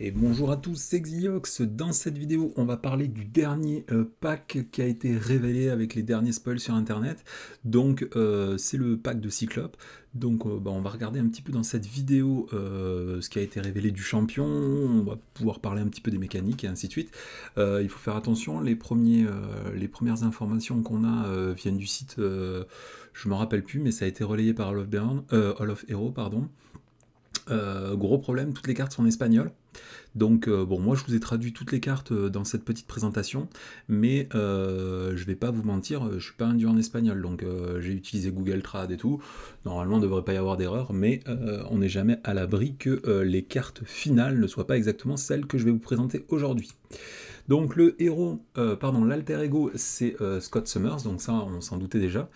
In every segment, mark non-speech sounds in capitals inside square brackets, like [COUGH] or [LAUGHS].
Et bonjour à tous, c'est Xiox. Dans cette vidéo, on va parler du dernier euh, pack qui a été révélé avec les derniers spoils sur internet. Donc, euh, c'est le pack de Cyclope. Donc, euh, bah, on va regarder un petit peu dans cette vidéo ce qui a été révélé du champion. On va pouvoir parler un petit peu des mécaniques et ainsi de suite. il faut faire attention, les, premiers, les premières informations qu'on a viennent du site, je me rappelle plus, mais ça a été relayé par All of, Burn, All of Hero. Pardon. Euh, gros problème, toutes les cartes sont en espagnol. Donc euh, bon, moi je vous ai traduit toutes les cartes euh, dans cette petite présentation, mais je vais pas vous mentir, je suis pas un dieu en espagnol, donc j'ai utilisé Google Trad et tout. Normalement, il devrait pas y avoir d'erreur, mais on n'est jamais à l'abri que les cartes finales ne soient pas exactement celles que je vais vous présenter aujourd'hui. Donc le héros, pardon, l'alter ego, c'est Scott Summers, donc ça on s'en doutait déjà.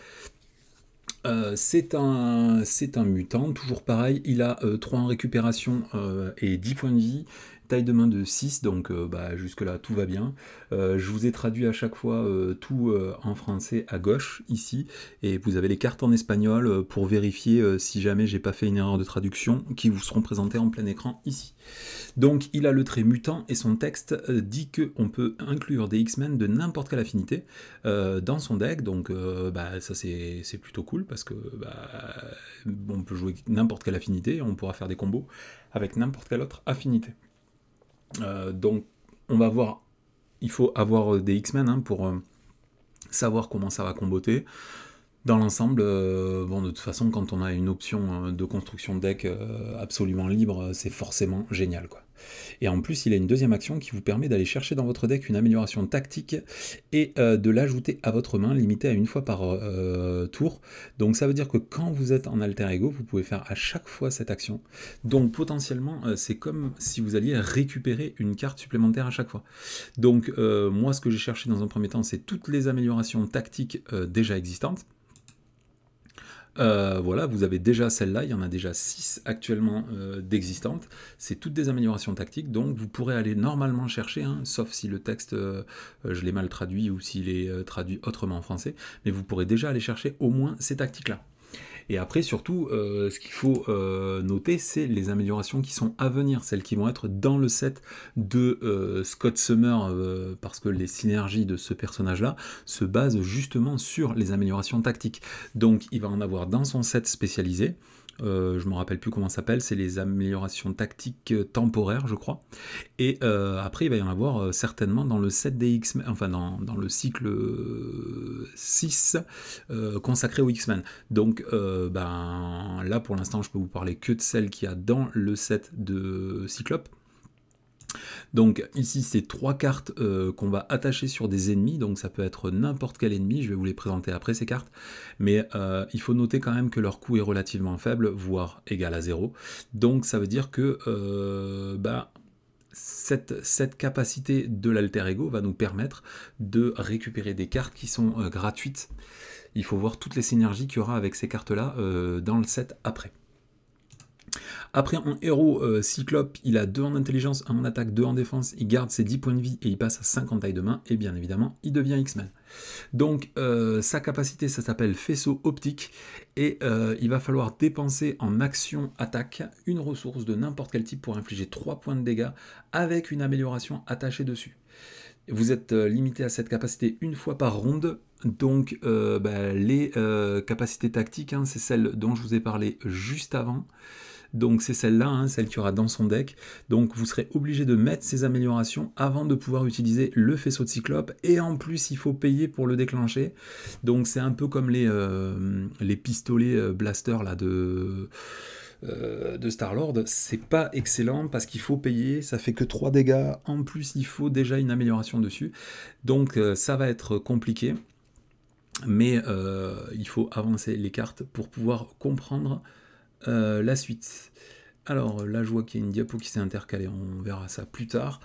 Euh, c'est un, mutant, toujours pareil, il a 3 euh, en récupération euh, et 10 points de vie, Taille de main de 6, donc euh, bah, jusque-là tout va bien. Euh, je vous ai traduit à chaque fois euh, tout en français à gauche ici, et vous avez les cartes en espagnol pour vérifier si jamais j'ai pas fait une erreur de traduction qui vous seront présentées en plein écran ici. Donc il a le trait mutant et son texte dit qu'on peut inclure des X-Men de n'importe quelle affinité dans son deck. Donc bah, ça c'est plutôt cool parce que bah, on peut jouer n'importe quelle affinité, on pourra faire des combos avec n'importe quelle autre affinité. Euh, donc, on va voir. Il faut avoir euh, des X-Men hein, pour euh, savoir comment ça va comboter. Dans l'ensemble, bon, de toute façon, quand on a une option de construction de deck absolument libre, c'est forcément génial, quoi. Et en plus, il a une deuxième action qui vous permet d'aller chercher dans votre deck une amélioration tactique et euh, de l'ajouter à votre main, limitée à une fois par euh, euh, tour. Donc ça veut dire que quand vous êtes en alter ego, vous pouvez faire à chaque fois cette action. Donc potentiellement, c'est comme si vous alliez récupérer une carte supplémentaire à chaque fois. Donc moi, ce que j'ai cherché dans un premier temps, c'est toutes les améliorations tactiques déjà existantes euh, voilà, vous avez déjà celle-là, il y en a déjà 6 actuellement euh, d'existantes. C'est toutes des améliorations tactiques, donc vous pourrez aller normalement chercher, hein, sauf si le texte, euh, je l'ai mal traduit ou s'il est traduit autrement en français, mais vous pourrez déjà aller chercher au moins ces tactiques-là. Et après, surtout, euh, ce qu'il faut euh, noter, c'est les améliorations qui sont à venir, celles qui vont être dans le set de euh, Scott Summer, parce que les synergies de ce personnage-là se basent justement sur les améliorations tactiques. Donc, il va en avoir dans son set spécialisé. Euh, je je me rappelle plus comment ça s'appelle, c'est les améliorations tactiques euh, temporaires, je crois. Et euh, après, il va y en avoir certainement dans le 7 des X-Men, enfin dans, le cycle 6 consacré aux X-Men. Donc ben, là, pour l'instant, je peux vous parler que de celle qu'il y a dans le set de Cyclope. Donc ici c'est trois cartes euh, qu'on va attacher sur des ennemis, donc ça peut être n'importe quel ennemi, je vais vous les présenter après ces cartes, mais euh, il faut noter quand même que leur coût est relativement faible, voire égal à zéro. Donc ça veut dire que bah, cette, cette, capacité de l'alter ego va nous permettre de récupérer des cartes qui sont gratuites. Il faut voir toutes les synergies qu'il y aura avec ces cartes-là dans le set après. Après, en héros, euh, Cyclope, il a 2 en intelligence, 1 en attaque, 2 en défense, il garde ses 10 points de vie et il passe à 50 tailles de main, et bien évidemment, il devient X-Men. Donc, euh, sa capacité, ça s'appelle faisceau optique, et euh, il va falloir dépenser en action attaque une ressource de n'importe quel type pour infliger 3 points de dégâts avec une amélioration attachée dessus. Vous êtes limité à cette capacité une fois par ronde, donc ben, les capacités tactiques, hein, c'est celle dont je vous ai parlé juste avant. Donc c'est celle-là, hein, celle qu'il y aura dans son deck. Donc vous serez obligé de mettre ces améliorations avant de pouvoir utiliser le faisceau de cyclope. Et en plus, il faut payer pour le déclencher. Donc c'est un peu comme les, euh, pistolets euh, blaster là de... Euh, de star c'est pas excellent parce qu'il faut payer, ça fait que 3 dégâts, en plus il faut déjà une amélioration dessus, donc euh, ça va être compliqué, mais il faut avancer les cartes pour pouvoir comprendre euh, la suite. Alors là, je vois qu'il y a une diapo qui s'est intercalée, on verra ça plus tard.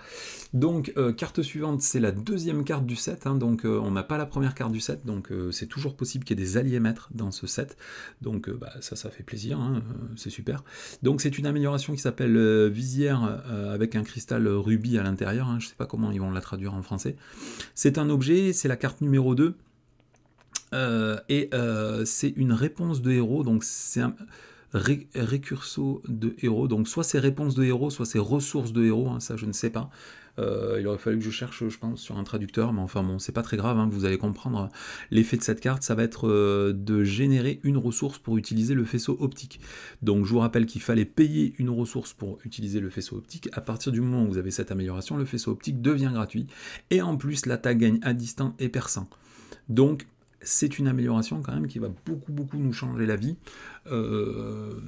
Donc, euh, carte suivante, c'est la deuxième carte du set, hein. donc euh, on n'a pas la première carte du set, donc c'est toujours possible qu'il y ait des alliés maîtres dans ce set, donc bah, ça, ça fait plaisir, hein. c'est super. Donc c'est une amélioration qui s'appelle visière avec un cristal rubis à l'intérieur, hein. je ne sais pas comment ils vont la traduire en français. C'est un objet, c'est la carte numéro 2, et c'est une réponse de héros, donc c'est un récurso de héros. Donc soit c'est réponse de héros, soit c'est ressources de héros, hein, ça je ne sais pas. Euh, il aurait fallu que je cherche, je pense, sur un traducteur, mais enfin bon, c'est pas très grave, hein, vous allez comprendre euh, l'effet de cette carte, ça va être euh, de générer une ressource pour utiliser le faisceau optique. Donc je vous rappelle qu'il fallait payer une ressource pour utiliser le faisceau optique, à partir du moment où vous avez cette amélioration, le faisceau optique devient gratuit, et en plus l'attaque gagne à distance et perçant. Donc c'est une amélioration quand même qui va beaucoup beaucoup nous changer la vie. Euh,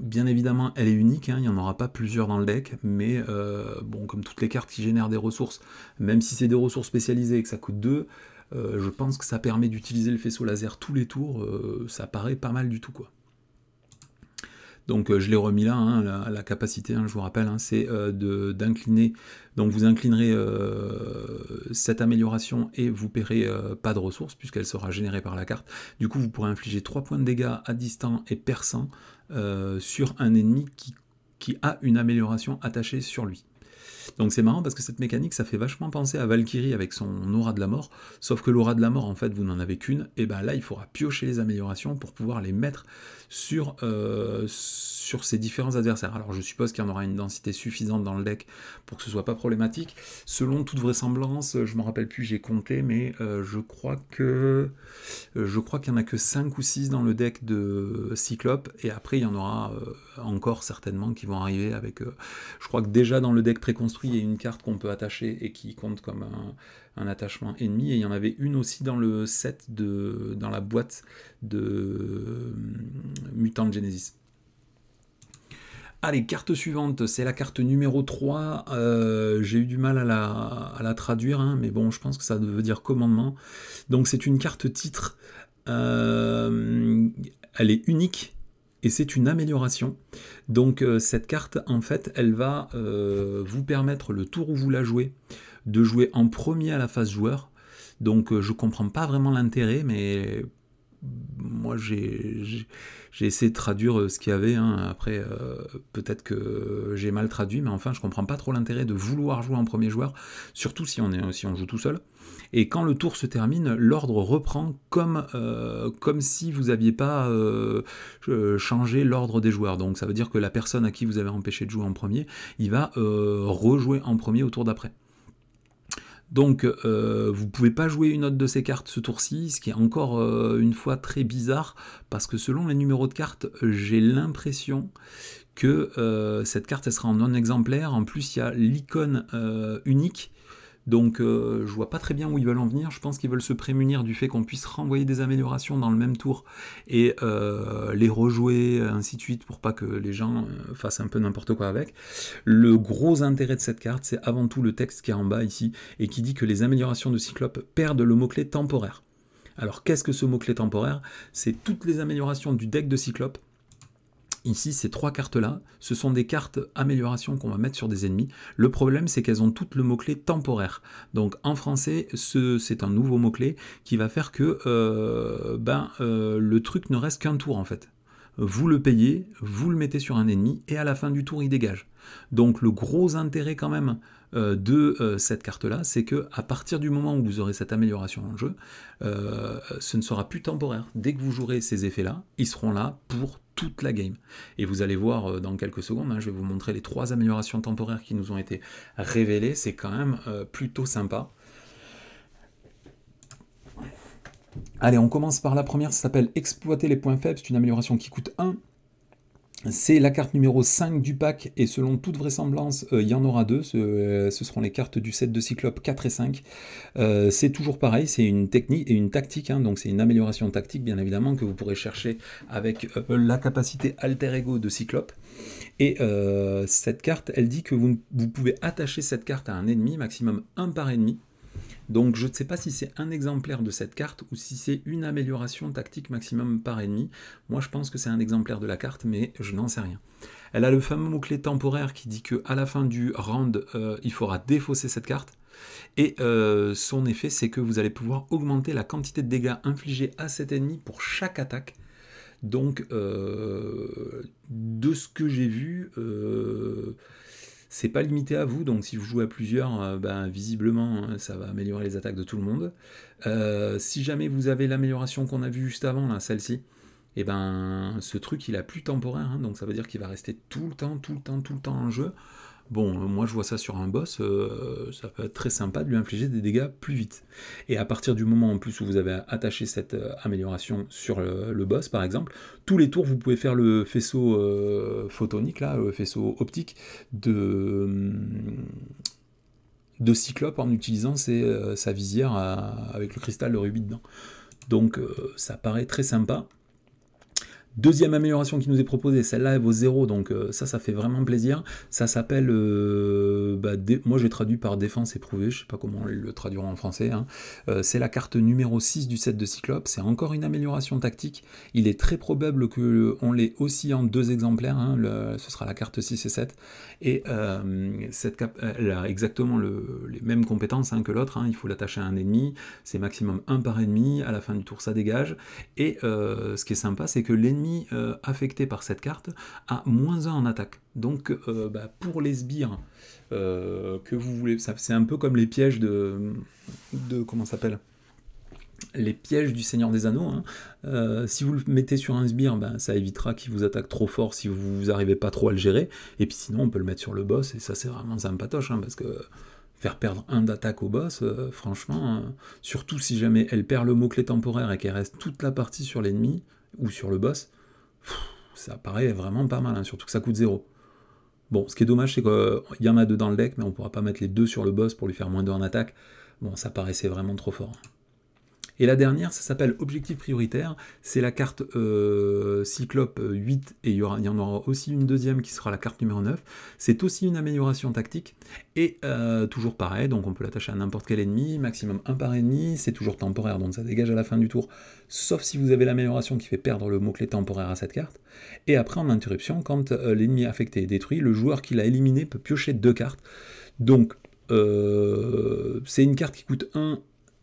bien évidemment, elle est unique, hein, il n'y en aura pas plusieurs dans le deck, mais euh, bon, comme toutes les cartes qui génèrent des ressources, même si c'est des ressources spécialisées et que ça coûte 2, euh, je pense que ça permet d'utiliser le faisceau laser tous les tours, ça paraît pas mal du tout quoi. Donc euh, je l'ai remis là, hein, la, capacité, hein, je vous rappelle, hein, c'est euh, d'incliner. Donc vous inclinerez euh, cette amélioration et vous paierez pas de ressources puisqu'elle sera générée par la carte. Du coup vous pourrez infliger 3 points de dégâts à distance et perçant sur un ennemi qui, qui a une amélioration attachée sur lui. Donc c'est marrant parce que cette mécanique, ça fait vachement penser à Valkyrie avec son aura de la mort, sauf que l'aura de la mort, en fait, vous n'en avez qu'une, et ben là, il faudra piocher les améliorations pour pouvoir les mettre sur, euh, sur ces différents adversaires. Alors je suppose qu'il y en aura une densité suffisante dans le deck pour que ce soit pas problématique. Selon toute vraisemblance, je me rappelle plus, j'ai compté, mais euh, je crois que euh, je crois qu'il y en a que 5 ou 6 dans le deck de Cyclope, et après il y en aura euh, encore certainement qui vont arriver avec. je crois que déjà dans le deck préconstruit il y a une carte qu'on peut attacher et qui compte comme un, attachement ennemi. Et il y en avait une aussi dans le set de dans la boîte de euh, Mutant Genesis. Allez, carte suivante, c'est la carte numéro 3. Euh, j'ai eu du mal à la, traduire, hein, mais bon, je pense que ça veut dire commandement. Donc c'est une carte titre. Euh, elle est unique et c'est une amélioration. Donc euh, cette carte, en fait, elle va euh, vous permettre le tour où vous la jouez de jouer en premier à la phase joueur. Donc je euh, je comprends pas vraiment l'intérêt, mais moi j'ai essayé de traduire euh, ce qu'il y avait. Hein. Après, euh, peut-être que j'ai mal traduit, mais enfin, je comprends pas trop l'intérêt de vouloir jouer en premier joueur, surtout si on, est, si on joue tout seul. Et quand le tour se termine, l'ordre reprend comme, euh, comme si vous n'aviez pas changé l'ordre des joueurs. Donc ça veut dire que la personne à qui vous avez empêché de jouer en premier, il va rejouer en premier au tour d'après. Donc euh, vous ne pouvez pas jouer une autre de ces cartes ce tour-ci, ce qui est encore euh, une fois très bizarre, parce que selon les numéros de cartes, j'ai l'impression que euh, cette carte elle sera en non-exemplaire. En plus, il y a l'icône unique donc euh, je vois pas très bien où ils veulent en venir. Je pense qu'ils veulent se prémunir du fait qu'on puisse renvoyer des améliorations dans le même tour et euh, les rejouer, ainsi de suite, pour pas que les gens euh, fassent un peu n'importe quoi avec. Le gros intérêt de cette carte, c'est avant tout le texte qui est en bas ici et qui dit que les améliorations de Cyclope perdent le mot-clé temporaire. Alors qu'est-ce que ce mot-clé temporaire C'est toutes les améliorations du deck de Cyclope Ici, ces trois cartes-là, ce sont des cartes amélioration qu'on va mettre sur des ennemis. Le problème, c'est qu'elles ont toutes le mot-clé temporaire. Donc en français, c'est un nouveau mot-clé qui va faire que euh, ben, euh, le truc ne reste qu'un tour en fait. Vous le payez, vous le mettez sur un ennemi, et à la fin du tour, il dégage. Donc le gros intérêt quand même euh, de euh, cette carte-là, c'est que à partir du moment où vous aurez cette amélioration dans le jeu, euh, ce ne sera plus temporaire. Dès que vous jouerez ces effets-là, ils seront là pour toute la game. Et vous allez voir dans quelques secondes, hein, je vais vous montrer les trois améliorations temporaires qui nous ont été révélées. C'est quand même plutôt sympa. Allez, on commence par la première, ça s'appelle Exploiter les points faibles. C'est une amélioration qui coûte 1 c'est la carte numéro 5 du pack, et selon toute vraisemblance, euh, il y en aura deux. Euh, ce, seront les cartes du set de Cyclope 4 et 5. Euh, c'est toujours pareil, c'est une technique et une tactique, hein. donc c'est une amélioration tactique, bien évidemment, que vous pourrez chercher avec la capacité alter ego de Cyclope. Et cette carte, elle dit que vous, vous pouvez attacher cette carte à un ennemi, maximum 1 par ennemi. Donc je ne sais pas si c'est un exemplaire de cette carte ou si c'est une amélioration tactique maximum par ennemi. Moi je pense que c'est un exemplaire de la carte, mais je n'en sais rien. Elle a le fameux mot-clé temporaire qui dit qu'à à la fin du round, euh, il faudra défausser cette carte. Et euh, son effet, c'est que vous allez pouvoir augmenter la quantité de dégâts infligés à cet ennemi pour chaque attaque. Donc, euh, de ce que j'ai vu, c'est pas limité à vous, donc si vous jouez à plusieurs, euh, ben, visiblement hein, ça va améliorer les attaques de tout le monde. Euh, si jamais vous avez l'amélioration qu'on a vue juste avant, celle-ci, et eh ben ce truc il a plus temporaire, hein, donc ça veut dire qu'il va rester tout le temps, tout le temps, tout le temps en jeu. Bon, euh, moi je vois ça sur un boss, euh, ça peut être très sympa de lui infliger des dégâts plus vite. Et à partir du moment en plus où vous avez attaché cette euh, amélioration sur le, boss par exemple, tous les tours vous pouvez faire le faisceau photonique, là, le faisceau optique de, hum, Cyclope en utilisant sa visière avec le cristal de rubis dedans. Donc ça paraît très sympa. Deuxième amélioration qui nous est proposée, celle-là elle vaut 0, donc euh, ça, ça fait vraiment plaisir. Ça s'appelle, euh, bah, moi j'ai traduit par défense éprouvée, je sais pas comment on le traduira en français. Hein. Euh, c'est la carte numéro 6 du set de Cyclope, c'est encore une amélioration tactique. Il est très probable qu'on l'ait aussi en deux exemplaires, hein, ce sera la carte 6 et 7. Et cette cap elle a exactement les mêmes compétences hein, que l'autre, il faut l'attacher à un ennemi, c'est maximum 1 par ennemi, à la fin du tour ça dégage. Et ce qui est sympa, c'est que l'ennemi euh, affecté par cette carte à moins 1 en attaque. Donc euh, bah, pour les sbires euh, que vous voulez, c'est un peu comme les pièges de, de comment s'appelle les pièges du Seigneur des Anneaux. Hein. si vous le mettez sur un sbire, ben, ça évitera qu'il vous attaque trop fort si vous n'arrivez pas trop à le gérer. Et puis sinon, on peut le mettre sur le boss, et ça, c'est vraiment un hein, parce que faire perdre un d'attaque au boss, franchement, hein, surtout si jamais elle perd le mot-clé temporaire et qu'elle reste toute la partie sur l'ennemi ou sur le boss, ça paraît vraiment pas mal, hein, surtout que ça coûte 0. Bon, ce qui est dommage, c'est qu'il euh, y en a deux dans le deck, mais on pourra pas mettre les deux sur le boss pour lui faire moins 2 en attaque. Bon, ça paraissait vraiment trop fort. Et la dernière, ça s'appelle Objectif prioritaire. C'est la carte euh, Cyclope 8 euh, et il y, aura, il y, en aura aussi une deuxième qui sera la carte numéro 9. C'est aussi une amélioration tactique et euh, toujours pareil, donc on peut l'attacher à n'importe quel ennemi, maximum 1 par ennemi. C'est toujours temporaire, donc ça dégage à la fin du tour, sauf si vous avez l'amélioration qui fait perdre le mot-clé temporaire à cette carte. Et après, en interruption, quand l'ennemi affecté est détruit, le joueur qui l'a éliminé peut piocher deux cartes. Donc, c'est une carte qui coûte 1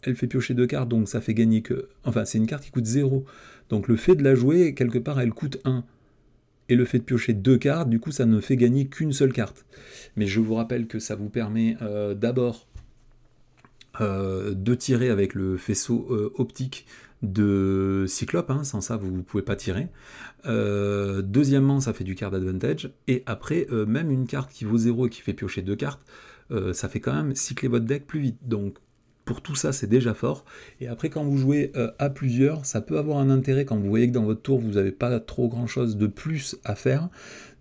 elle fait piocher deux cartes, donc ça fait gagner que... Enfin, c'est une carte qui coûte 0. Donc le fait de la jouer, quelque part, elle coûte 1. Et le fait de piocher deux cartes, du coup, ça ne fait gagner qu'une seule carte. Mais je vous rappelle que ça vous permet euh, d'abord euh, de tirer avec le faisceau euh, optique de Cyclope, hein, sans ça vous ne pouvez pas tirer. deuxièmement, ça fait du card advantage, et après, même une carte qui vaut 0 et qui fait piocher deux cartes, ça fait quand même cycler votre deck plus vite. Donc pour tout ça, c'est déjà fort. Et après, quand vous jouez euh, à plusieurs, ça peut avoir un intérêt quand vous voyez que dans votre tour, vous n'avez pas trop grand chose de plus à faire,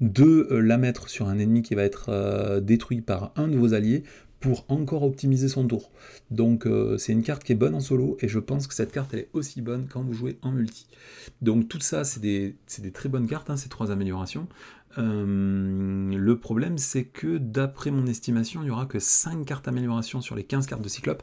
de euh, la mettre sur un ennemi qui va être euh, détruit par un de vos alliés pour encore optimiser son tour. Donc c'est une carte qui est bonne en solo et je pense que cette carte elle est aussi bonne quand vous jouez en multi. Donc tout ça c'est des, très bonnes cartes, hein, ces trois améliorations. Euh, le problème, c'est que d'après mon estimation, il n'y aura que 5 cartes amélioration sur les 15 cartes de Cyclope.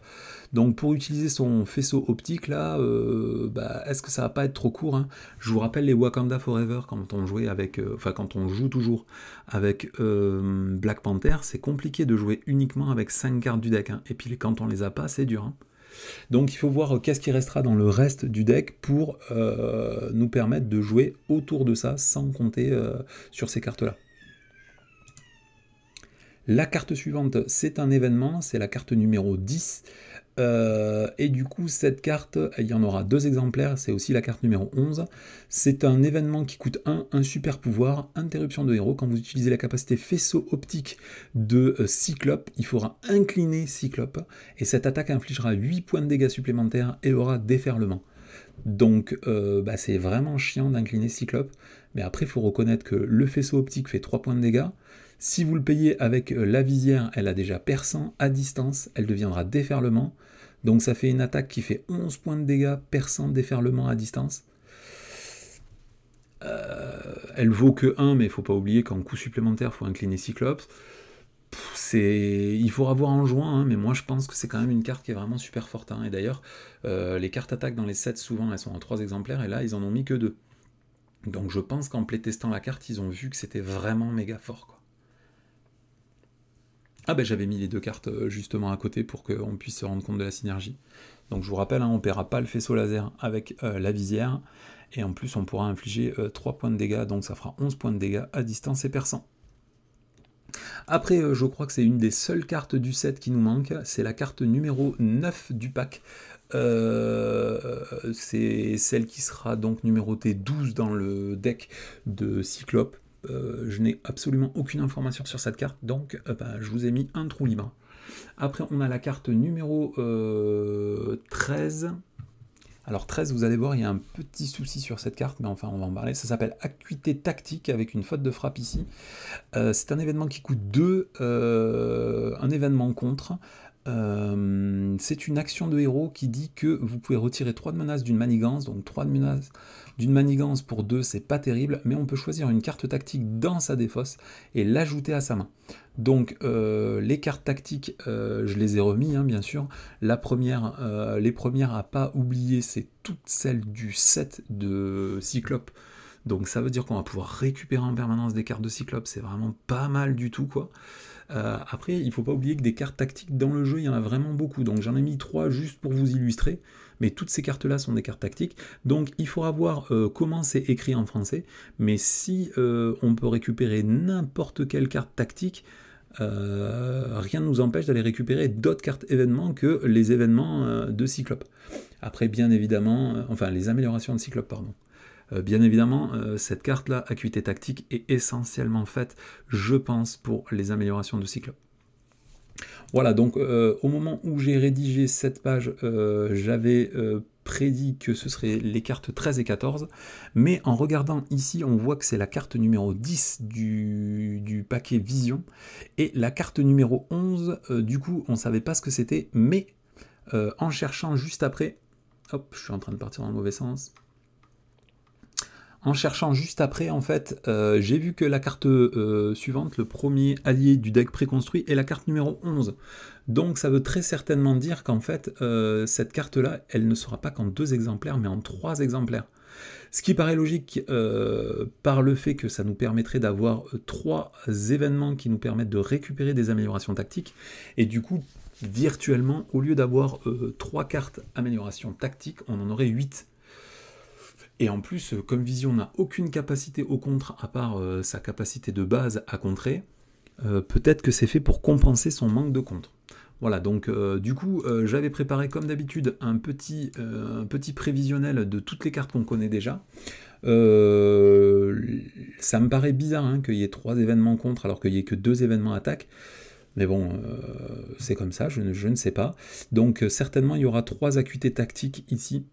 Donc pour utiliser son faisceau optique, là, euh, bah, est-ce que ça va pas être trop court hein Je vous rappelle les Wakanda Forever quand on jouait avec, euh, enfin quand on joue toujours avec Black Panther, c'est compliqué de jouer uniquement avec 5 cartes du deck. Hein. Et puis quand on les a pas, c'est dur. Hein. Donc il faut voir euh, qu'est-ce qui restera dans le reste du deck pour euh, nous permettre de jouer autour de ça sans compter euh, sur ces cartes-là. La carte suivante, c'est un événement, c'est la carte numéro 10. Euh, et du coup, cette carte, il y en aura deux exemplaires, c'est aussi la carte numéro 11. C'est un événement qui coûte 1, un super pouvoir, interruption de héros. Quand vous utilisez la capacité faisceau optique de euh, Cyclope, il faudra incliner Cyclope, et cette attaque infligera 8 points de dégâts supplémentaires et aura déferlement. Donc euh, bah, c'est vraiment chiant d'incliner Cyclope, mais après il faut reconnaître que le faisceau optique fait 3 points de dégâts, si vous le payez avec euh, la visière, elle a déjà perçant. À distance, elle deviendra déferlement. Donc ça fait une attaque qui fait 11 points de dégâts, perçant, déferlement à distance. Euh, elle vaut que 1, mais il faut pas oublier qu'en coup supplémentaire, il faut incliner Cyclops. C'est, il faudra voir en juin, hein, mais moi je pense que c'est quand même une carte qui est vraiment super forte. Hein. Et d'ailleurs, euh, les cartes attaques dans les 7, souvent, elles sont en 3 exemplaires, et là, ils en ont mis que 2. Donc je pense qu'en playtestant la carte, ils ont vu que c'était vraiment méga fort. Ah ben j'avais mis les deux cartes euh, justement à côté pour qu'on puisse se rendre compte de la synergie. Donc je vous rappelle, hein, on ne paiera pas le faisceau laser avec euh, la visière, et en plus on pourra infliger 3 euh, points de dégâts, donc ça fera 11 points de dégâts à distance et perçant. Après, je crois que c'est une des seules cartes du set qui nous manque, c'est la carte numéro 9 du pack. c'est celle qui sera donc numérotée 12 dans le deck de Cyclope, euh, je n'ai absolument aucune information sur cette carte, donc euh, ben, je vous ai mis un trou libre. Après, on a la carte numéro 13. Euh, Alors 13, vous allez voir, il y a un petit souci sur cette carte, mais enfin, on va en parler. Ça s'appelle Acuité Tactique, avec une faute de frappe ici. C'est un événement qui coûte 2, un événement contre. c'est une action de héros qui dit que vous pouvez retirer 3 de menaces d'une manigance, donc 3 de menaces d'une manigance pour deux, c'est pas terrible, mais on peut choisir une carte tactique dans sa défausse et l'ajouter à sa main. Donc euh, les cartes tactiques, euh, je les ai remis hein, bien sûr. La première, euh, les premières à pas oublier, c'est toutes celles du set de Cyclope. Donc ça veut dire qu'on va pouvoir récupérer en permanence des cartes de Cyclope, c'est vraiment pas mal du tout quoi. après, il faut pas oublier que des cartes tactiques dans le jeu, il y en a vraiment beaucoup. Donc j'en ai mis trois juste pour vous illustrer mais toutes ces cartes-là sont des cartes tactiques, donc il faudra voir euh, comment c'est écrit en français, mais si euh, on peut récupérer n'importe quelle carte tactique, euh, rien ne nous empêche d'aller récupérer d'autres cartes événements que les événements de Cyclope. Après, bien évidemment, enfin les améliorations de Cyclope, pardon. Bien évidemment, cette carte-là, acuité tactique, est essentiellement faite, je pense, pour les améliorations de Cyclope. Voilà, donc euh, au moment où j'ai rédigé cette page, euh, j'avais euh, prédit que ce serait les cartes 13 et 14, mais en regardant ici, on voit que c'est la carte numéro 10 du, du, paquet Vision, et la carte numéro 11, du coup, on ne savait pas ce que c'était, mais en cherchant juste après, hop, je suis en train de partir dans le mauvais sens, en cherchant juste après, en fait, euh, j'ai vu que la carte euh, suivante, le premier allié du deck préconstruit, est la carte numéro 11. Donc ça veut très certainement dire qu'en fait, euh, cette carte-là, elle ne sera pas qu'en deux exemplaires, mais en trois exemplaires. Ce qui paraît logique par le fait que ça nous permettrait d'avoir trois événements qui nous permettent de récupérer des améliorations tactiques. Et du coup, virtuellement, au lieu d'avoir trois cartes améliorations tactiques, on en aurait huit. Et en plus, euh, comme Vision n'a aucune capacité au contre à part euh, sa capacité de base à contrer, euh, peut-être que c'est fait pour compenser son manque de contre. Voilà, donc du coup, j'avais préparé comme d'habitude un, petit, petit prévisionnel de toutes les cartes qu'on connaît déjà. ça me paraît bizarre hein, qu'il y ait trois événements contre alors qu'il n'y ait que deux événements attaque. Mais bon, c'est comme ça, je ne, je ne, sais pas. Donc certainement, il y aura trois acuités tactiques ici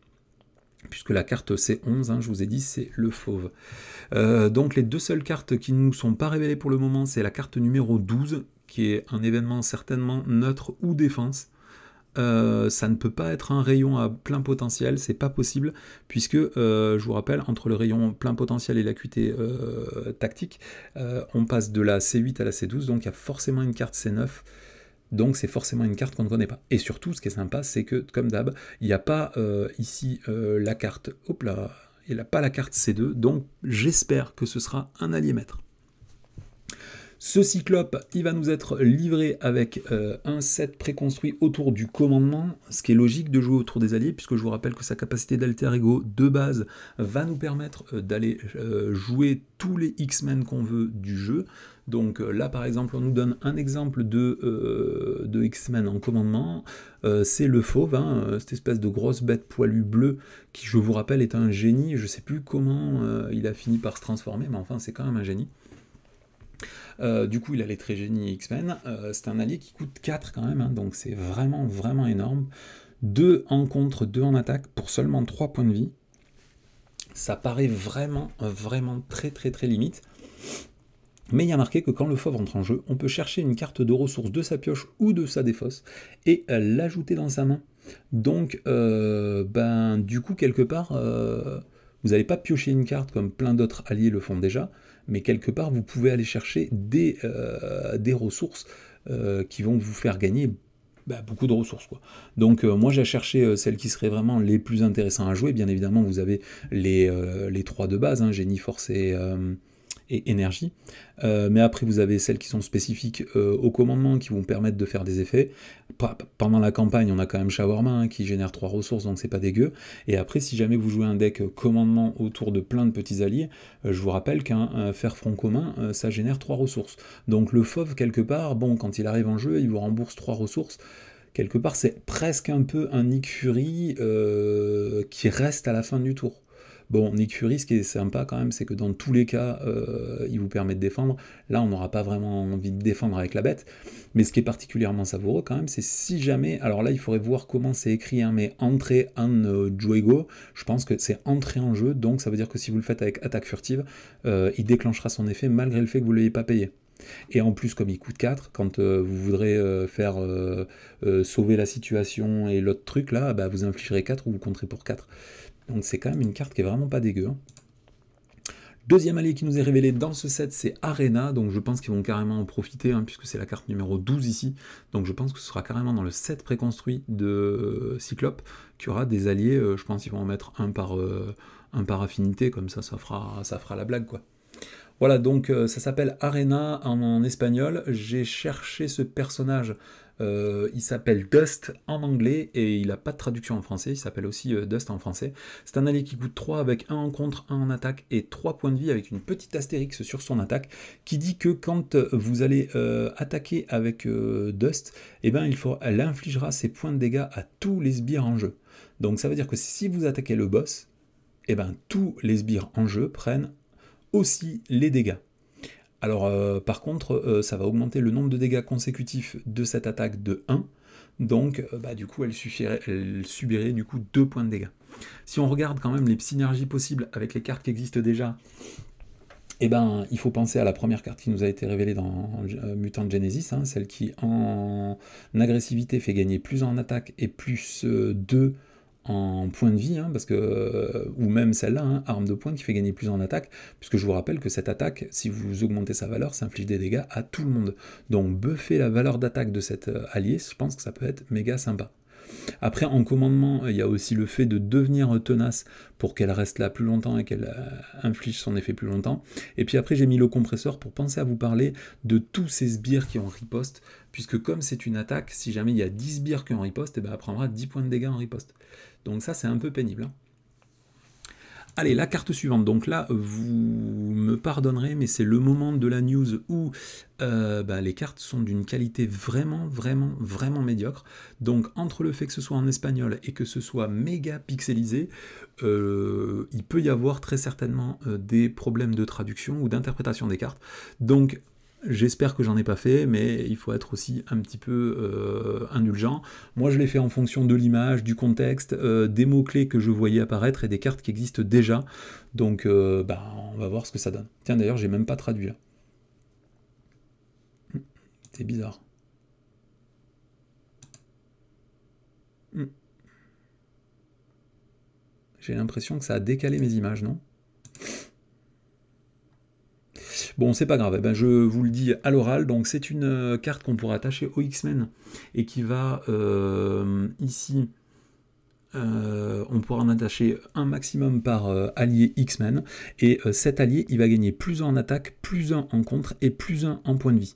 puisque la carte C11, hein, je vous ai dit, c'est le fauve. Euh, donc les deux seules cartes qui ne nous sont pas révélées pour le moment, c'est la carte numéro 12, qui est un événement certainement neutre ou défense. Euh, ça ne peut pas être un rayon à plein potentiel, c'est pas possible, puisque euh, je vous rappelle, entre le rayon plein potentiel et l'acuité tactique, on passe de la C8 à la C12, donc il y a forcément une carte C9 donc c'est forcément une carte qu'on ne connaît pas. Et surtout, ce qui est sympa, c'est que, comme d'hab, il n'y a pas euh, ici euh, la carte, hop là, il n'a pas la carte C2, donc j'espère que ce sera un allié maître. Ce cyclope, il va nous être livré avec euh, un set préconstruit autour du commandement, ce qui est logique de jouer autour des alliés, puisque je vous rappelle que sa capacité d'alter ego de base va nous permettre d'aller jouer tous les X-Men qu'on veut du jeu, donc euh, là, par exemple, on nous donne un exemple de, euh, X-Men en commandement. Euh, c'est le fauve, hein, cette espèce de grosse bête poilue bleue qui, je vous rappelle, est un génie. Je ne sais plus comment il a fini par se transformer, mais enfin, c'est quand même un génie. du coup, il a les génie X-Men. c'est un allié qui coûte 4 quand même, hein, donc c'est vraiment, vraiment énorme. Deux en contre, 2 en attaque pour seulement 3 points de vie. Ça paraît vraiment, vraiment très, très, très limite. Mais il y a marqué que quand le fauve entre en jeu, on peut chercher une carte de ressources de sa pioche ou de sa défausse et euh, l'ajouter dans sa main. Donc, euh, ben, du coup, quelque part, euh, vous n'allez pas piocher une carte comme plein d'autres alliés le font déjà, mais quelque part, vous pouvez aller chercher des, des ressources qui vont vous faire gagner ben, beaucoup de ressources. Quoi. Donc moi j'ai cherché celles qui seraient vraiment les plus intéressantes à jouer. Bien évidemment vous avez les, trois de base, hein, génie, force et, et énergie. Euh, mais après, vous avez celles qui sont spécifiques euh, au commandement, qui vont permettre de faire des effets. Pendant la campagne, on a quand même Shawarma hein, qui génère trois ressources, donc c'est pas dégueu. Et après, si jamais vous jouez un deck euh, commandement autour de plein de petits alliés, je vous rappelle qu'un faire front commun, ça génère trois ressources. Donc le fauve, quelque part, bon, quand il arrive en jeu, il vous rembourse trois ressources quelque part, c'est presque un peu un écurie qui reste à la fin du tour. Bon, Nick Fury, ce qui est sympa quand même, c'est que dans tous les cas, euh, il vous permet de défendre. Là, on n'aura pas vraiment envie de défendre avec la bête. Mais ce qui est particulièrement savoureux quand même, c'est si jamais. Alors là, il faudrait voir comment c'est écrit, hein, mais entrer en euh, juego, je pense que c'est entrer en jeu. Donc ça veut dire que si vous le faites avec attaque furtive, euh, il déclenchera son effet malgré le fait que vous ne l'ayez pas payé. Et en plus, comme il coûte 4, quand euh, vous voudrez faire sauver la situation et l'autre truc là, bah, vous infligerez 4 ou vous compterez pour 4. Donc c'est quand même une carte qui est vraiment pas dégueu. Hein. Deuxième allié qui nous est révélé dans ce set, c'est Arena. Donc je pense qu'ils vont carrément en profiter, hein, puisque c'est la carte numéro 12 ici. Donc je pense que ce sera carrément dans le set préconstruit de Cyclope qu'il y aura des alliés. Euh, je pense qu'ils vont en mettre un par, euh, un par affinité, comme ça, ça fera, ça fera la blague, quoi. Voilà, donc euh, ça s'appelle Arena en, espagnol. J'ai cherché ce personnage. Euh, il s'appelle Dust en anglais et il n'a pas de traduction en français. Il s'appelle aussi euh, Dust en français. C'est un allié qui coûte 3 avec 1 en contre, 1 en attaque et 3 points de vie avec une petite astérix sur son attaque qui dit que quand vous allez attaquer avec Dust, eh ben, il faut, elle infligera ses points de dégâts à tous les sbires en jeu. Donc ça veut dire que si vous attaquez le boss, eh ben, tous les sbires en jeu prennent aussi les dégâts. Alors euh, par contre, euh, ça va augmenter le nombre de dégâts consécutifs de cette attaque de 1. Donc euh, bah, du coup, elle, suffirait, subirait du coup 2 points de dégâts. Si on regarde quand même les synergies possibles avec les cartes qui existent déjà, eh ben, il faut penser à la première carte qui nous a été révélée dans Mutant Genesis, hein, celle qui en agressivité fait gagner plus en attaque et plus 2 en points de vie, hein, parce que, euh, ou même celle-là, hein, arme de pointe qui fait gagner plus en attaque, puisque je vous rappelle que cette attaque, si vous augmentez sa valeur, ça inflige des dégâts à tout le monde. Donc buffer la valeur d'attaque de cet euh, allié, je pense que ça peut être méga sympa. Après, en commandement, il y a aussi le fait de devenir tenace pour qu'elle reste là plus longtemps et qu'elle euh, inflige son effet plus longtemps. Et puis après, j'ai mis le compresseur pour penser à vous parler de tous ces sbires qui ont riposte, puisque comme c'est une attaque, si jamais il y a 10 sbires qui ont riposte, et eh ben elle prendra 10 points de dégâts en riposte. Donc ça, c'est un peu pénible. Hein. Allez, la carte suivante. Donc là, vous me pardonnerez, mais c'est le moment de la news où euh, bah, les cartes sont d'une qualité vraiment, vraiment, vraiment médiocre. Donc entre le fait que ce soit en espagnol et que ce soit méga pixelisé, euh, il peut y avoir très certainement euh, des problèmes de traduction ou d'interprétation des cartes. Donc J'espère que j'en ai pas fait, mais il faut être aussi un petit peu euh, indulgent. Moi, je l'ai fait en fonction de l'image, du contexte, euh, des mots-clés que je voyais apparaître et des cartes qui existent déjà. Donc, euh, bah, on va voir ce que ça donne. Tiens, d'ailleurs, j'ai même pas traduit hum, C'est bizarre. Hum. J'ai l'impression que ça a décalé mes images, non Bon, c'est pas grave, eh ben, je vous le dis à l'oral, donc c'est une euh, carte qu'on pourra attacher aux X-Men et qui va euh, ici. Euh, on pourra en attacher un maximum par allié X-Men. Et cet allié, il va gagner plus en attaque, plus un en contre et plus un en point de vie.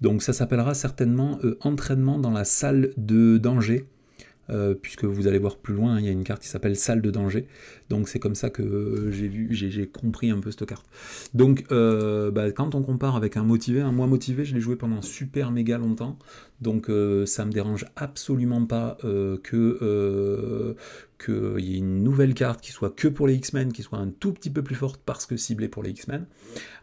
Donc ça s'appellera certainement entraînement dans la salle de danger. puisque vous allez voir plus loin, hein, il y a une carte qui s'appelle salle de danger. Donc c'est comme ça que j'ai vu, j'ai compris un peu cette carte. Donc euh, bah, quand on compare avec un motivé, un hein, moins motivé, je l'ai joué pendant super méga longtemps. Donc ça euh, ça me dérange absolument pas euh, que qu'il y ait une nouvelle carte qui soit que pour les X-Men, qui soit un tout petit peu plus forte parce que ciblée pour les X-Men.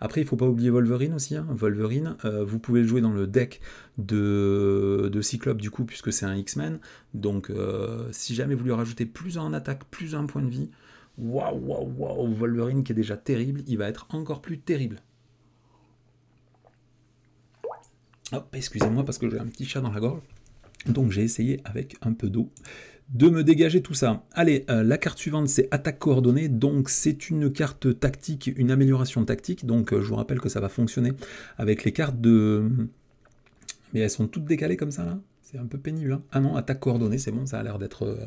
Après, il ne faut pas oublier Wolverine aussi. Hein. Wolverine, vous pouvez le jouer dans le deck de, de Cyclope du coup, puisque c'est un X-Men. Donc, si jamais vous lui rajoutez plus un attaque, plus un point de vie, waouh, waouh, waouh, Wolverine qui est déjà terrible, il va être encore plus terrible. Hop, excusez-moi parce que j'ai un petit chat dans la gorge. Donc j'ai essayé avec un peu d'eau de me dégager tout ça. Allez, euh, la carte suivante c'est attaque coordonnée, donc c'est une carte tactique, une amélioration tactique, donc euh, je vous rappelle que ça va fonctionner avec les cartes de... Mais elles sont toutes décalées comme ça là C'est un peu pénible. Hein. ah non, attaque coordonnée, c'est bon, ça a l'air d'être... Euh,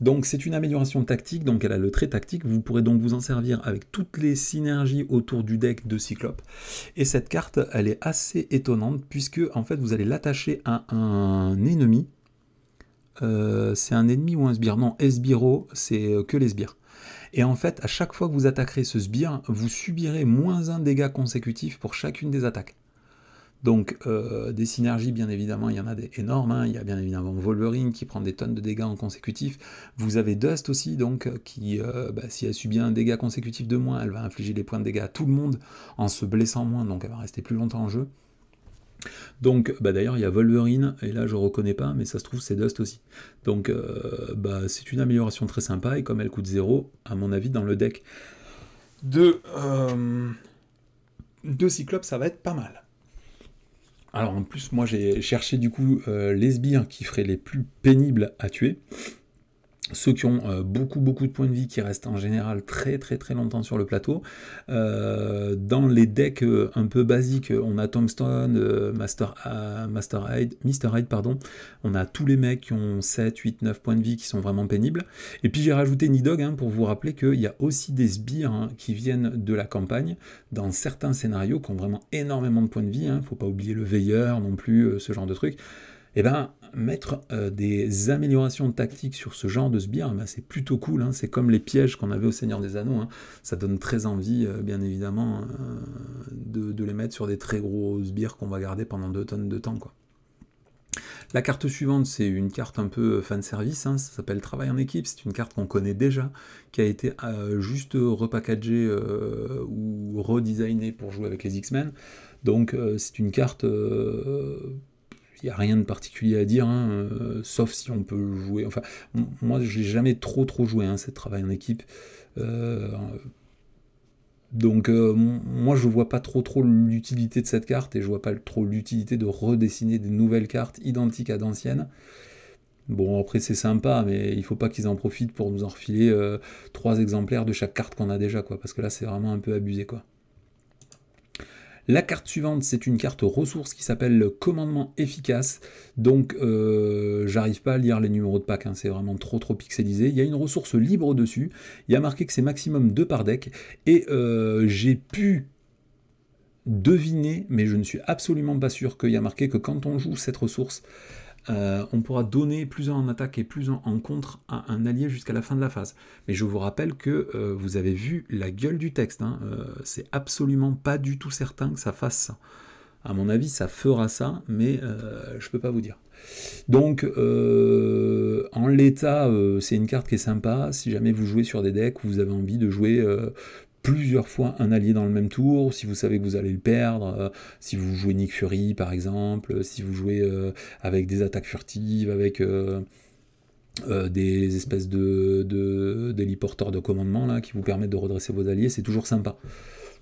donc c'est une amélioration tactique, donc elle a le trait tactique, vous pourrez donc vous en servir avec toutes les synergies autour du deck de Cyclope. Et cette carte, elle est assez étonnante, puisque en fait vous allez l'attacher à un ennemi. Euh, c'est un ennemi ou un sbire Non, esbiro, c'est euh, que les sbires. Et en fait, à chaque fois que vous attaquerez ce sbire, vous subirez moins un dégât consécutif pour chacune des attaques. Donc euh, des synergies, bien évidemment, il y en a des énormes. Hein. Il y a bien évidemment Wolverine qui prend des tonnes de dégâts en consécutif. Vous avez Dust aussi, donc qui, euh, bah, si elle subit un dégât consécutif de moins, elle va infliger des points de dégâts à tout le monde en se blessant moins, donc elle va rester plus longtemps en jeu. Donc, bah, d'ailleurs, il y a Wolverine, et là je reconnais pas, mais ça se trouve c'est Dust aussi. Donc, euh, bah, c'est une amélioration très sympa, et comme elle coûte 0, à mon avis, dans le deck de, de Cyclope, ça va être pas mal. Alors en plus, moi j'ai cherché du coup euh, les sbires qui feraient les plus pénibles à tuer ceux qui ont euh, beaucoup beaucoup de points de vie qui restent en général très très très longtemps sur le plateau. Euh, dans les decks euh, un peu basiques, on a Tombstone, Master, Master Hyde, Mr. Hyde, pardon. On a tous les mecs qui ont 7, 8, 9 points de vie qui sont vraiment pénibles. Et puis j'ai rajouté Nidog hein, pour vous rappeler qu'il y a aussi des sbires hein, qui viennent de la campagne dans certains scénarios qui ont vraiment énormément de points de vie. Hein. Faut pas oublier le veilleur non plus, ce genre de truc. Et eh ben mettre euh, des améliorations tactiques sur ce genre de sbires, eh ben, c'est plutôt cool. Hein. C'est comme les pièges qu'on avait au Seigneur des Anneaux. Hein. Ça donne très envie, euh, bien évidemment, euh, de, les mettre sur des très gros sbires qu'on va garder pendant deux tonnes de temps. La carte suivante, c'est une carte un peu fan service, hein. ça s'appelle Travail en équipe, c'est une carte qu'on connaît déjà, qui a été juste repackagée ou redesignée pour jouer avec les X-Men. Donc c'est une carte il n'y a rien de particulier à dire, hein, euh, sauf si on peut jouer. Enfin, moi, j'ai jamais trop trop joué hein, cette travail en équipe. Euh, donc, euh, moi, je vois pas trop trop l'utilité de cette carte et je vois pas trop l'utilité de redessiner des nouvelles cartes identiques à d'anciennes. Bon, après, c'est sympa, mais il faut pas qu'ils en profitent pour nous en refiler trois exemplaires de chaque carte qu'on a déjà, quoi, parce que là, c'est vraiment un peu abusé, quoi. La carte suivante, c'est une carte ressource qui s'appelle le commandement efficace. Donc, euh, j'arrive pas à lire les numéros de pack, hein, c'est vraiment trop trop pixelisé. Il y a une ressource libre dessus. Il y a marqué que c'est maximum 2 par deck. Et euh, j'ai pu deviner, mais je ne suis absolument pas sûr qu'il y a marqué que quand on joue cette ressource, euh, on pourra donner plus en attaque et plus en contre à un allié jusqu'à la fin de la phase. Mais je vous rappelle que euh, vous avez vu la gueule du texte, hein. euh, c'est absolument pas du tout certain que ça fasse ça. À mon avis, ça fera ça, mais je peux pas vous dire. Donc, en l'état, c'est une carte qui est sympa. Si jamais vous jouez sur des decks où vous avez envie de jouer plusieurs fois un allié dans le même tour, si vous savez que vous allez le perdre, euh, si vous jouez Nick Fury par exemple, si vous jouez euh, avec des attaques furtives, avec euh, des espèces de, de d'héliporteurs de commandement là, qui vous permettent de redresser vos alliés, c'est toujours sympa.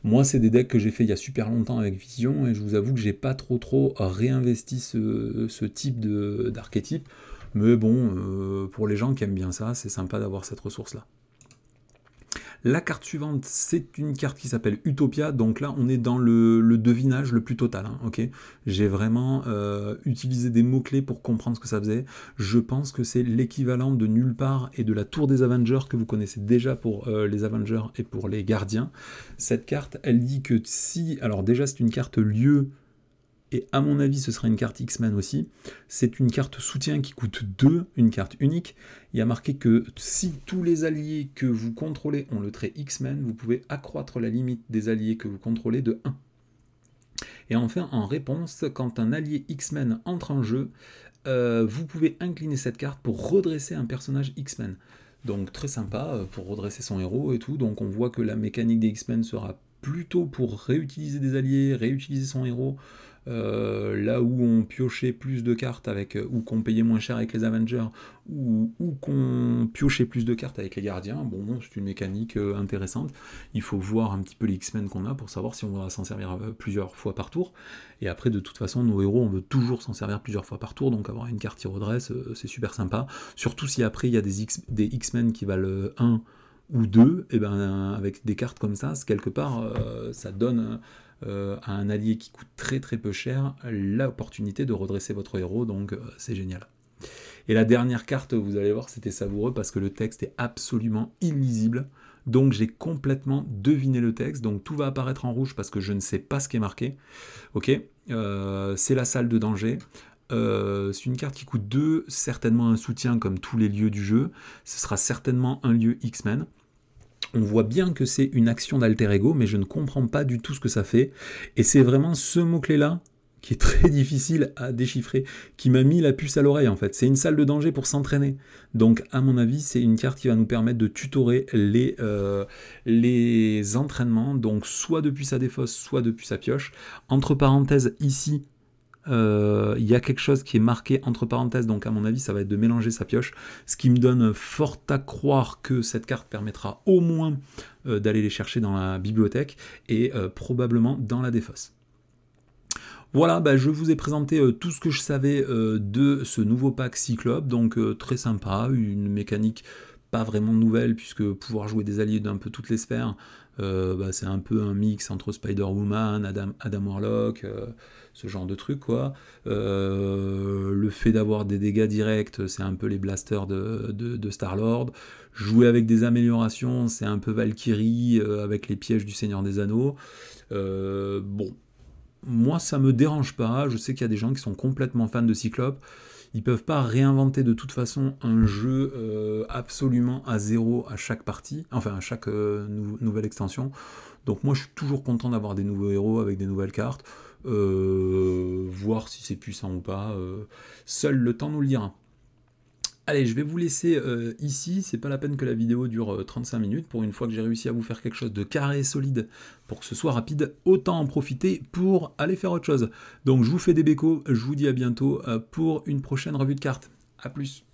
Moi, c'est des decks que j'ai fait il y a super longtemps avec Vision, et je vous avoue que j'ai pas trop trop réinvesti ce, ce type d'archétype. Mais bon, pour les gens qui aiment bien ça, c'est sympa d'avoir cette ressource-là. La carte suivante, c'est une carte qui s'appelle Utopia. Donc là, on est dans le, devinage le plus total. Hein, ok, J'ai vraiment euh, utilisé des mots-clés pour comprendre ce que ça faisait. Je pense que c'est l'équivalent de Nulle part et de la Tour des Avengers que vous connaissez déjà pour euh, les Avengers et pour les Gardiens. Cette carte, elle dit que si... Alors déjà, c'est une carte lieu et à mon avis ce sera une carte X-Men aussi. C'est une carte soutien qui coûte 2, une carte unique. Il y a marqué que si tous les alliés que vous contrôlez ont le trait X-Men, vous pouvez accroître la limite des alliés que vous contrôlez de 1. Et enfin, en réponse, quand un allié X-Men entre en jeu, euh, vous pouvez incliner cette carte pour redresser un personnage X-Men. Donc très sympa euh, pour redresser son héros et tout. Donc on voit que la mécanique des X-Men sera plutôt pour réutiliser des alliés, réutiliser son héros, euh, là où on piochait plus de cartes avec, euh, ou qu'on payait moins cher avec les Avengers, ou, qu'on piochait plus de cartes avec les Gardiens, bon, c'est une mécanique euh, intéressante. Il faut voir un petit peu les X-Men qu'on a pour savoir si on va s'en servir plusieurs fois par tour. Et après, de toute façon, nos héros, on veut toujours s'en servir plusieurs fois par tour, donc avoir une carte qui redresse, c'est super sympa. Surtout si après, il y a des X-Men qui valent 1 ou 2, et ben avec des cartes comme ça, quelque part, ça donne euh, à un allié qui coûte très très peu cher l'opportunité de redresser votre héros, donc euh, c'est génial. Et la dernière carte, vous allez voir, c'était savoureux parce que le texte est absolument illisible. Donc j'ai complètement deviné le texte. Donc tout va apparaître en rouge parce que je ne sais pas ce qui est marqué. Ok, euh, c'est la salle de danger. c'est une carte qui coûte 2, certainement un soutien comme tous les lieux du jeu. Ce sera certainement un lieu X-Men on voit bien que c'est une action d'alter ego, mais je ne comprends pas du tout ce que ça fait. Et c'est vraiment ce mot-clé-là qui est très [LAUGHS] difficile à déchiffrer, qui m'a mis la puce à l'oreille en fait. C'est une salle de danger pour s'entraîner. Donc à mon avis, c'est une carte qui va nous permettre de tutorer les, euh, les entraînements, donc soit depuis sa défausse, soit depuis sa pioche. Entre parenthèses, ici, euh, il y a quelque chose qui est marqué entre parenthèses, donc à mon avis ça va être de mélanger sa pioche, ce qui me donne fort à croire que cette carte permettra au moins euh, d'aller les chercher dans la bibliothèque et euh, probablement dans la défosse. Voilà, bah, je vous ai présenté tout ce que je savais de ce nouveau pack Cyclope, donc très sympa, une mécanique pas vraiment nouvelle puisque pouvoir jouer des alliés d'un peu toutes les sphères, euh, bah, c'est un peu un mix entre Spider-Woman, Adam, Warlock, euh, ce genre de truc quoi. Euh, le fait d'avoir des dégâts directs, c'est un peu les blasters de, Star-Lord. Jouer avec des améliorations, c'est un peu Valkyrie avec les pièges du Seigneur des Anneaux. bon, moi ça me dérange pas, je sais qu'il y a des gens qui sont complètement fans de Cyclope. Ils peuvent pas réinventer de toute façon un jeu euh, absolument à zéro à chaque partie, enfin à chaque euh, nouvelle extension. Donc moi je suis toujours content d'avoir des nouveaux héros avec des nouvelles cartes, euh, voir si c'est puissant ou pas. seul le temps nous le dira. Allez, je vais vous laisser ici. Euh, ici, c'est pas la peine que la vidéo dure 35 euh, minutes, pour une fois que j'ai réussi à vous faire quelque chose de carré et solide pour que ce soit rapide, autant en profiter pour aller faire autre chose. Donc je vous fais des bécos, je vous dis à bientôt euh, pour une prochaine revue de cartes. A plus